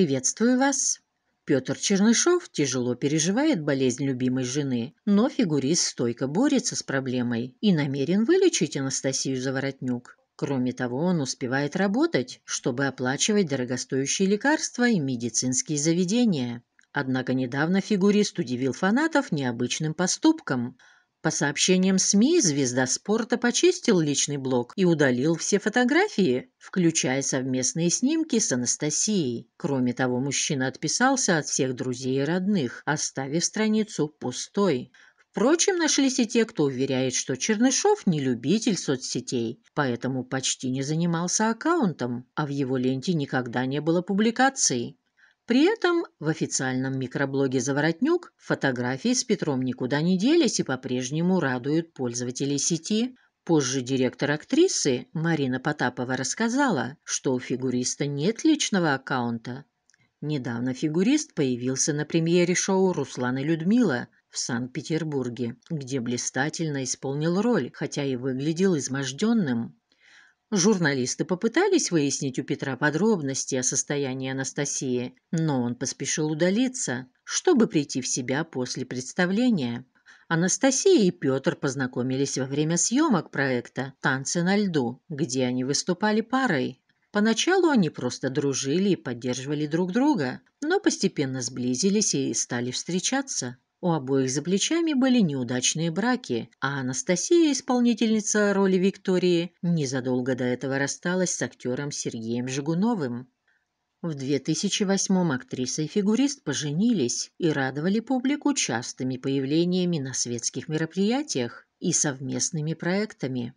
приветствую вас. Петр Чернышов тяжело переживает болезнь любимой жены, но фигурист стойко борется с проблемой и намерен вылечить Анастасию Заворотнюк. Кроме того, он успевает работать, чтобы оплачивать дорогостоящие лекарства и медицинские заведения. Однако недавно фигурист удивил фанатов необычным поступком. По сообщениям СМИ, звезда спорта почистил личный блог и удалил все фотографии, включая совместные снимки с Анастасией. Кроме того, мужчина отписался от всех друзей и родных, оставив страницу пустой. Впрочем, нашлись и те, кто уверяет, что Чернышов не любитель соцсетей, поэтому почти не занимался аккаунтом, а в его ленте никогда не было публикаций. При этом в официальном микроблоге «Заворотнюк» фотографии с Петром никуда не делись и по-прежнему радуют пользователей сети. Позже директор актрисы Марина Потапова рассказала, что у фигуриста нет личного аккаунта. Недавно фигурист появился на премьере шоу Руслана и Людмила», в Санкт-Петербурге, где блистательно исполнил роль, хотя и выглядел изможденным. Журналисты попытались выяснить у Петра подробности о состоянии Анастасии, но он поспешил удалиться, чтобы прийти в себя после представления. Анастасия и Петр познакомились во время съемок проекта «Танцы на льду», где они выступали парой. Поначалу они просто дружили и поддерживали друг друга, но постепенно сблизились и стали встречаться. У обоих за плечами были неудачные браки, а Анастасия, исполнительница роли Виктории, незадолго до этого рассталась с актером Сергеем Жигуновым. В 2008-м актриса и фигурист поженились и радовали публику частыми появлениями на светских мероприятиях и совместными проектами.